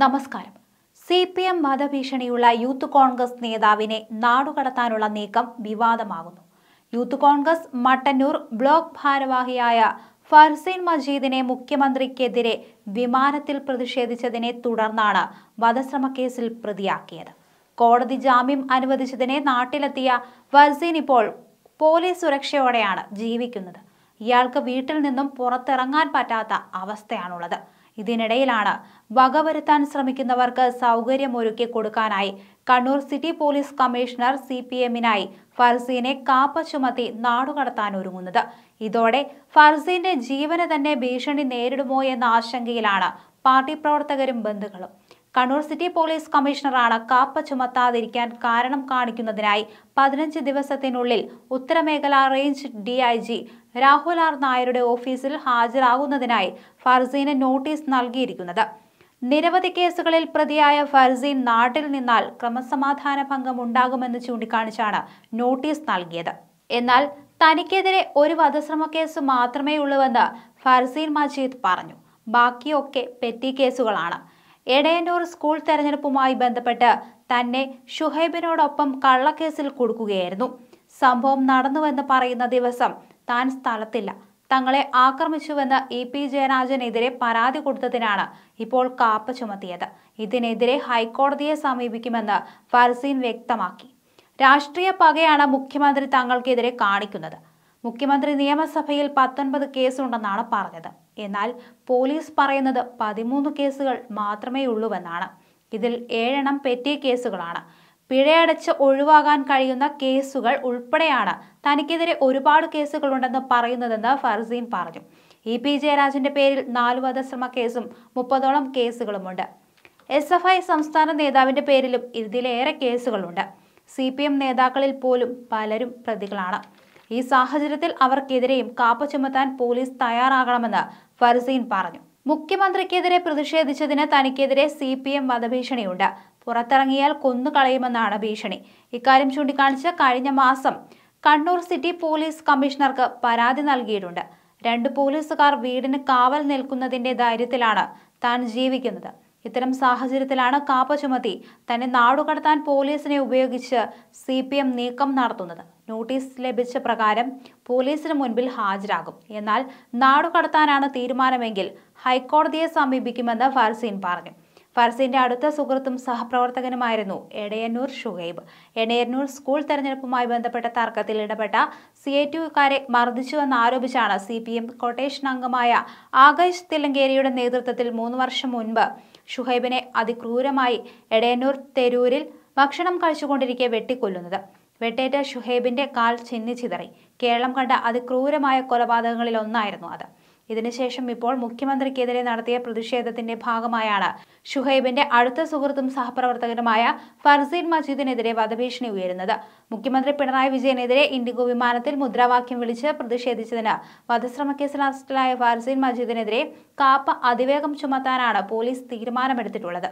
നമസ്കാരം C P M വധഭീഷണിയുള്ള youth Congress നേതാവിനെ നാടുകടത്താനുള്ള നീക്കം വിവാദമാകുന്നു യൂത്ത് കോൺഗ്രസ് മട്ടന്നൂർ ബ്ലോക്ക് ഭാരവാഹിയായ ഫർസീൻ മജീദിനെ മുഖ്യമന്ത്രിക്കെതിരെ വിമാനത്തിൽ പ്രതിഷേധിച്ചതിനെ തുടർന്നാണ് വധശ്രമക്കേസിൽ പ്രതിയാക്കിയത് കോടതി ജാമ്യം അനുവദിച്ചതിനെ നാട്ടിലെത്തിയ ഫർസീൻ ഇപ്പോൾ പോലീസ് സുരക്ഷയോടെയാണ് ജീവിക്കുന്നത് ഇയാൾക്ക് വീട്ടിൽ നിന്നും പുറത്തിറങ്ങാൻ പറ്റാത്ത അവസ്ഥയാണുള്ളത് ഇതിനിടയിലാണ് വകവരുത്താൻ ശ്രമിക്കുന്നവർക്ക് സൗകര്യമൊരുക്കി കൊടുക്കാനായി Kannur city police commissioner C P എമ്മിനായി ഫർസീനെ കാപ്പ ചുമത്തി നാടുകടത്താൻ ഒരുങ്ങുന്നത് ഇതോടെ ഫർസീന്റെ ജീവന് തന്നെ ഭീഷണി നേരിടുമോ എന്ന ആശങ്കയിലാണ് പാർട്ടി പ്രവർത്തകരും ബന്ധുക്കളും കണ്ണൂർ സിറ്റി പോലീസ് കമ്മീഷണറാണ് കാപ്പ ചുമത്താതിരിക്കാൻ കാരണം കാണിക്കുന്നതിനായി പതിനഞ്ച് ദിവസത്തിനുള്ളിൽ ഉത്തരമേഖല റേഞ്ച് ഡിഐജി രാഹുൽ ആർ നായരുടെ ഓഫീസിൽ ഹാജരാകുന്നതിനായി ഫർസീന് നോട്ടീസ് നൽകിയിരിക്കുന്നത് നിരവധി കേസുകളിൽ പ്രതിയായ ഫർസീൻ നാട്ടിൽ നിന്നാൽ ക്രമസമാധാന ഭംഗം ഉണ്ടാകുമെന്ന് ചൂണ്ടിക്കാണിച്ചാണ് നോട്ടീസ് നൽകിയത് എന്നാൽ തനിക്കെതിരെ ഒരു വധശ്രമ കേസ് മാത്രമേ ഉള്ളൂവെന്ന് ഫർസീൻ മജീദ് പറഞ്ഞു ബാക്കിയൊക്കെ പെറ്റി കേസുകളാണ് എടയന്നൂർ സ്കൂൾ തെരഞ്ഞെടുപ്പുമായി ബന്ധപ്പെട്ട് തന്നെ ഷുഹൈബിനോടൊപ്പം കള്ളക്കേസിൽ കൊടുക്കുകയായിരുന്നു സംഭവം നടന്നുവെന്ന് പറയുന്ന ദിവസം താൻ സ്ഥലത്തില്ല തങ്ങളെ ആക്രമിച്ചുവെന്ന് ഇ പി ജയരാജനെതിരെ പരാതി കൊടുത്തതിനാണ് ഇപ്പോൾ കാപ്പ ചുമത്തിയത് ഇതിനെതിരെ ഹൈക്കോടതിയെ സമീപിക്കുമെന്ന് ഫർസീൻ വ്യക്തമാക്കി രാഷ്ട്രീയ പകയാണ് മുഖ്യമന്ത്രി തങ്ങൾക്കെതിരെ കാണിക്കുന്നത് മുഖ്യമന്ത്രി നിയമസഭയിൽ പത്തൊൻപത് കേസുണ്ടെന്നാണ് പറഞ്ഞത് എന്നാൽ പോലീസ് പറയുന്നത് പതിമൂന്ന് കേസുകൾ മാത്രമേ ഉള്ളൂവെന്നാണ് ഇതിൽ ഏഴെണ്ണം പെറ്റിയ കേസുകളാണ് പിഴയടച്ച് ഒഴിവാകാൻ കഴിയുന്ന കേസുകൾ ഉൾപ്പെടെയാണ് തനിക്കെതിരെ ഒരുപാട് കേസുകളുണ്ടെന്ന് പറയുന്നതെന്ന് ഫർസീൻ പറഞ്ഞു ഇ പി ജയരാജന്റെ പേരിൽ നാല് വധശ്രമ കേസും മുപ്പതോളം കേസുകളുമുണ്ട് എസ് എഫ് ഐ സംസ്ഥാന നേതാവിന്റെ പേരിലും ഇതിലേറെ കേസുകളുണ്ട് സി പി എം നേതാക്കളിൽ പോലും പലരും പ്രതികളാണ് ഈ സാഹചര്യത്തിൽ അവർക്കെതിരെയും കാപ്പ ചുമത്താൻ പോലീസ് തയ്യാറാകണമെന്ന് ഫർസീൻ പറഞ്ഞു മുഖ്യമന്ത്രിക്കെതിരെ പ്രതിഷേധിച്ചതിന് തനിക്കെതിരെ സി പി എം വധഭീഷണിയുണ്ട് പുറത്തിറങ്ങിയാൽ കൊന്നുകളയുമെന്നാണ് ഭീഷണി ഇക്കാര്യം ചൂണ്ടിക്കാണിച്ച് കഴിഞ്ഞ മാസം കണ്ണൂർ സിറ്റി പോലീസ് കമ്മീഷണർക്ക് പരാതി നൽകിയിട്ടുണ്ട് രണ്ട് പോലീസുകാർ വീടിന് കാവൽ നിൽക്കുന്നതിന്റെ ധൈര്യത്തിലാണ് താൻ ജീവിക്കുന്നത് ഇത്തരം സാഹചര്യത്തിലാണ് കാപ്പ ചുമത്തി തന്നെ നാടുകടത്താൻ പോലീസിനെ ഉപയോഗിച്ച് സി നീക്കം നടത്തുന്നത് നോട്ടീസ് ലഭിച്ച പ്രകാരം പോലീസിന് മുൻപിൽ ഹാജരാകും എന്നാൽ നാടുകടത്താനാണ് തീരുമാനമെങ്കിൽ ഹൈക്കോടതിയെ സമീപിക്കുമെന്ന് ഫർസീൻ പറഞ്ഞു ഫർസീൻ്റെ അടുത്ത സുഹൃത്തും സഹപ്രവർത്തകനുമായിരുന്നു എടയന്നൂർ ഷുഹൈബ് എടയന്നൂർ സ്കൂൾ തെരഞ്ഞെടുപ്പുമായി ബന്ധപ്പെട്ട തർക്കത്തിൽ ഇടപെട്ട സി ഐ ടിക്കാരെ മർദ്ദിച്ചുവെന്നാരോപിച്ചാണ് ആരോപിച്ചാണ് സി പി എം കൊട്ടേഷൻ അംഗമായ ആകാശ് തിലങ്കേരിയുടെ നേതൃത്വത്തിൽ മൂന്ന് വർഷം മുൻപ് ഷുഹൈബിനെ അതിക്രൂരമായി എടയന്നൂർ തെരൂരിൽ ഭക്ഷണം കഴിച്ചുകൊണ്ടിരിക്കെ വെട്ടിക്കൊല്ലുന്നത് വെട്ടേറ്റ ഷുഹേബിന്റെ കാൽ ചിതറി കേരളം കണ്ട അതിക്രൂരമായ കൊലപാതകങ്ങളിൽ ഒന്നായിരുന്നു അത് ഇതിനുശേഷം ഇപ്പോൾ മുഖ്യമന്ത്രിക്കെതിരെ നടത്തിയ പ്രതിഷേധത്തിന്റെ ഭാഗമായാണ് ഷുഹൈബിന്റെ അടുത്ത സുഹൃത്തും സഹപ്രവർത്തകനുമായ ഫർസീൻ മജീദിനെതിരെ വധഭീഷണി ഉയരുന്നത് മുഖ്യമന്ത്രി പിണറായി വിജയനെതിരെ ഇൻഡിഗോ വിമാനത്തിൽ മുദ്രാവാക്യം വിളിച്ച് പ്രതിഷേധിച്ചതിന് വധശ്രമക്കേസിൽ അറസ്റ്റിലായ ഫർസീൻ മജീദിനെതിരെ കാപ്പ അതിവേഗം ചുമത്താനാണ് പോലീസ് തീരുമാനമെടുത്തിട്ടുള്ളത്